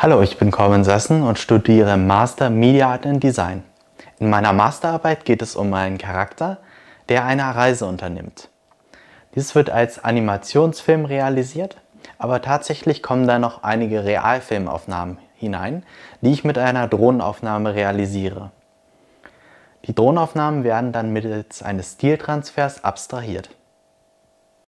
Hallo, ich bin Corwin Sassen und studiere Master Media Art and Design. In meiner Masterarbeit geht es um einen Charakter, der eine Reise unternimmt. Dies wird als Animationsfilm realisiert, aber tatsächlich kommen da noch einige Realfilmaufnahmen hinein, die ich mit einer Drohnenaufnahme realisiere. Die Drohnenaufnahmen werden dann mittels eines Stiltransfers abstrahiert.